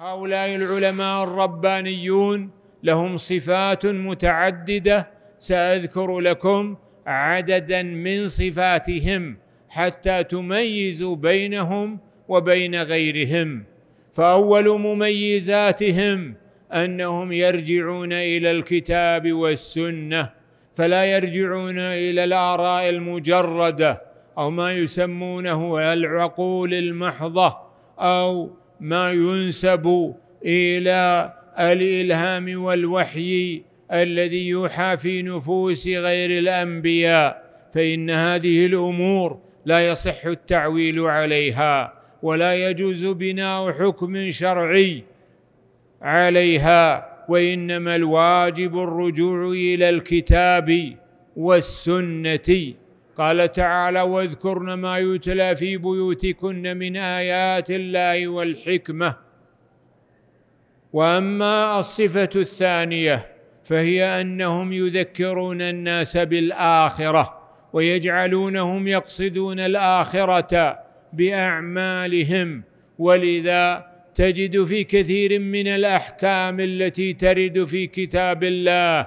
هؤلاء العلماء الربانيون لهم صفات متعدده ساذكر لكم عددا من صفاتهم حتى تميزوا بينهم وبين غيرهم فاول مميزاتهم انهم يرجعون الى الكتاب والسنه فلا يرجعون الى الاراء المجرده او ما يسمونه العقول المحضه او ما ينسب الى الالهام والوحي الذي يوحى في نفوس غير الانبياء فان هذه الامور لا يصح التعويل عليها ولا يجوز بناء حكم شرعي عليها وانما الواجب الرجوع الى الكتاب والسنه قال تعالى واذكرن ما يتلى في بيوتكن من ايات الله والحكمه واما الصفه الثانيه فهي انهم يذكرون الناس بالاخره ويجعلونهم يقصدون الاخره باعمالهم ولذا تجد في كثير من الاحكام التي ترد في كتاب الله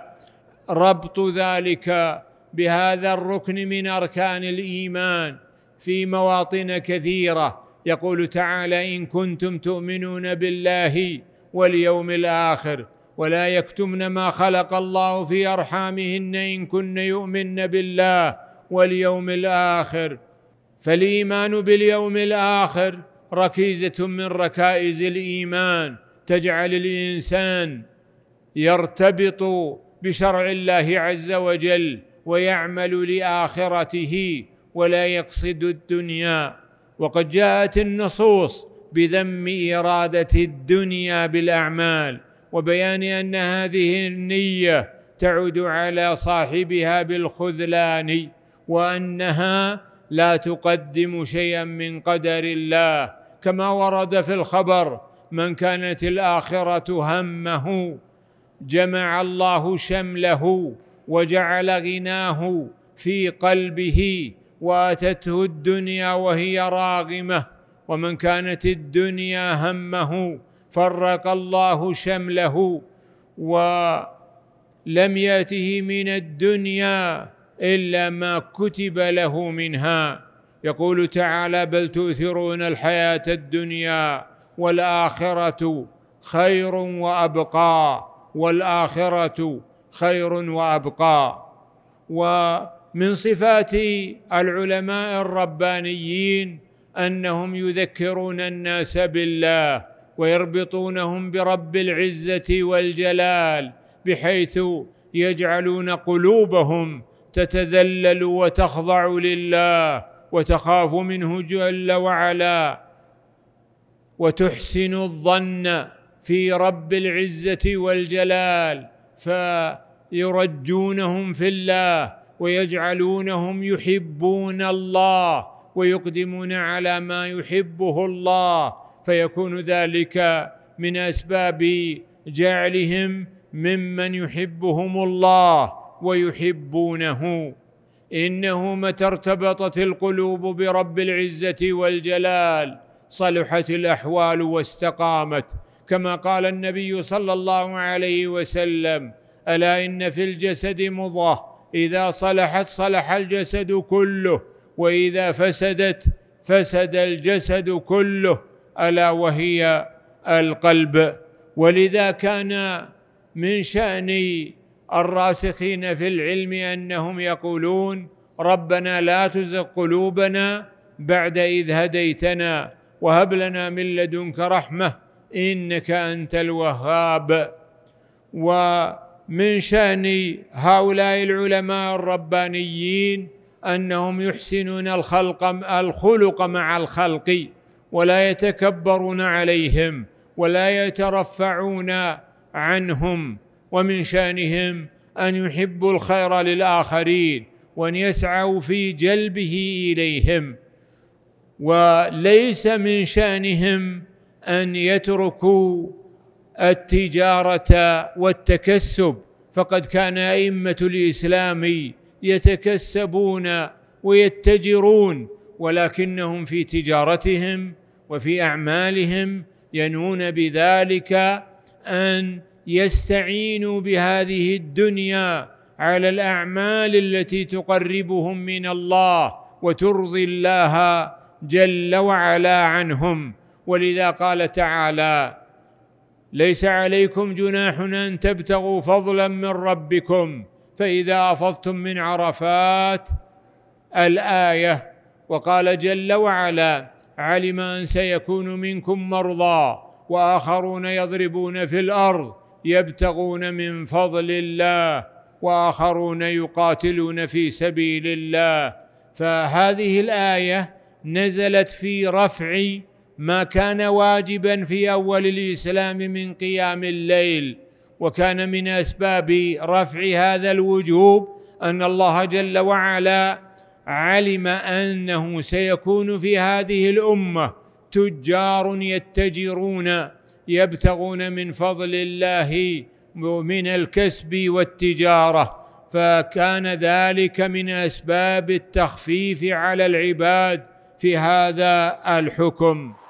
ربط ذلك بهذا الركن من اركان الايمان في مواطن كثيره يقول تعالى ان كنتم تؤمنون بالله واليوم الاخر ولا يكتمن ما خلق الله في ارحامهن ان كن يؤمن بالله واليوم الاخر فالايمان باليوم الاخر ركيزه من ركائز الايمان تجعل الانسان يرتبط بشرع الله عز وجل ويعمل لاخرته ولا يقصد الدنيا وقد جاءت النصوص بذم اراده الدنيا بالاعمال وبيان ان هذه النيه تعود على صاحبها بالخذلان وانها لا تقدم شيئا من قدر الله كما ورد في الخبر من كانت الاخره همه جمع الله شمله وجعل غناه في قلبه واتته الدنيا وهي راغمه ومن كانت الدنيا همه فرق الله شمله ولم ياته من الدنيا الا ما كتب له منها يقول تعالى بل تؤثرون الحياه الدنيا والاخره خير وابقى والاخره خير وابقى ومن صفات العلماء الربانيين انهم يذكرون الناس بالله ويربطونهم برب العزه والجلال بحيث يجعلون قلوبهم تتذلل وتخضع لله وتخاف منه جل وعلا وتحسن الظن في رب العزه والجلال ف يرجونهم في الله ويجعلونهم يحبون الله ويقدمون على ما يحبه الله فيكون ذلك من اسباب جعلهم ممن يحبهم الله ويحبونه انه متى ارتبطت القلوب برب العزه والجلال صلحت الاحوال واستقامت كما قال النبي صلى الله عليه وسلم الا ان في الجسد مضغه اذا صلحت صلح الجسد كله واذا فسدت فسد الجسد كله الا وهي القلب ولذا كان من شان الراسخين في العلم انهم يقولون ربنا لا تزغ قلوبنا بعد اذ هديتنا وهب لنا من لدنك رحمه انك انت الوهاب و من شأن هؤلاء العلماء الربانيين أنهم يحسنون الخلق الخلق مع الخلق ولا يتكبرون عليهم ولا يترفعون عنهم ومن شأنهم أن يحبوا الخير للآخرين وأن يسعوا في جلبه إليهم وليس من شأنهم أن يتركوا التجاره والتكسب فقد كان ائمه الاسلام يتكسبون ويتجرون ولكنهم في تجارتهم وفي اعمالهم ينون بذلك ان يستعينوا بهذه الدنيا على الاعمال التي تقربهم من الله وترضي الله جل وعلا عنهم ولذا قال تعالى ليس عليكم جناح ان تبتغوا فضلا من ربكم فاذا افضتم من عرفات الايه وقال جل وعلا علم ان سيكون منكم مرضى واخرون يضربون في الارض يبتغون من فضل الله واخرون يقاتلون في سبيل الله فهذه الايه نزلت في رفع ما كان واجبا في اول الاسلام من قيام الليل وكان من اسباب رفع هذا الوجوب ان الله جل وعلا علم انه سيكون في هذه الامه تجار يتجرون يبتغون من فضل الله من الكسب والتجاره فكان ذلك من اسباب التخفيف على العباد في هذا الحكم